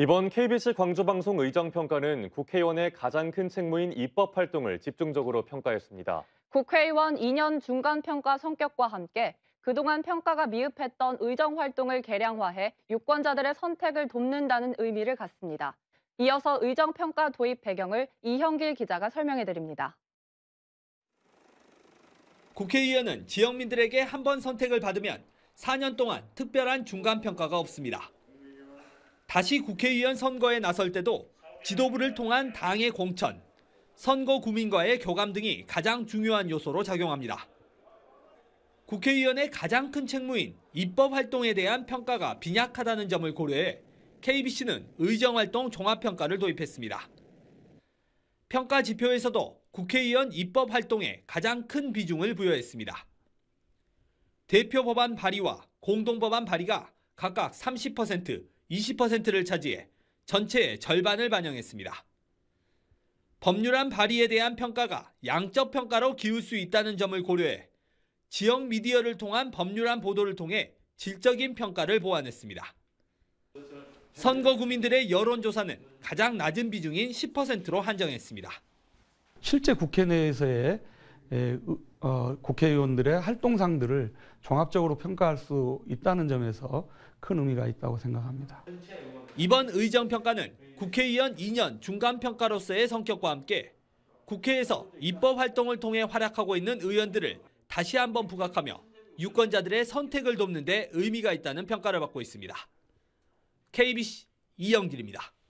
이번 KBC 광주방송 의정평가는 국회의원의 가장 큰 책무인 입법 활동을 집중적으로 평가했습니다. 국회의원 2년 중간평가 성격과 함께 그동안 평가가 미흡했던 의정 활동을 개량화해 유권자들의 선택을 돕는다는 의미를 갖습니다. 이어서 의정평가 도입 배경을 이형길 기자가 설명해드립니다. 국회의원은 지역민들에게 한 번 선택을 받으면 4년 동안 특별한 중간평가가 없습니다. 다시 국회의원 선거에 나설 때도 지도부를 통한 당의 공천, 선거 구민과의 교감 등이 가장 중요한 요소로 작용합니다. 국회의원의 가장 큰 책무인 입법 활동에 대한 평가가 빈약하다는 점을 고려해 KBC는 의정활동 종합평가를 도입했습니다. 평가 지표에서도 국회의원 입법 활동에 가장 큰 비중을 부여했습니다. 대표 법안 발의와 공동 법안 발의가 각각 30%, 20%를 차지해 전체의 절반을 반영했습니다. 법률안 발의에 대한 평가가 양적 평가로 기울 수 있다는 점을 고려해 지역 미디어를 통한 법률안 보도를 통해 질적인 평가를 보완했습니다. 선거 구민들의 여론조사는 가장 낮은 비중인 10%로 한정했습니다. 실제 국회 내에서의 어, 국회의원들의 활동상들을 종합적으로 평가할 수 있다는 점에서 큰 의미가 있다고 생각합니다. 이번 의정평가는 국회의원 2년 중간평가로서의 성격과 함께 국회에서 입법 활동을 통해 활약하고 있는 의원들을 다시 한번 부각하며 유권자들의 선택을 돕는 데 의미가 있다는 평가를 받고 있습니다. KBC 이영길입니다.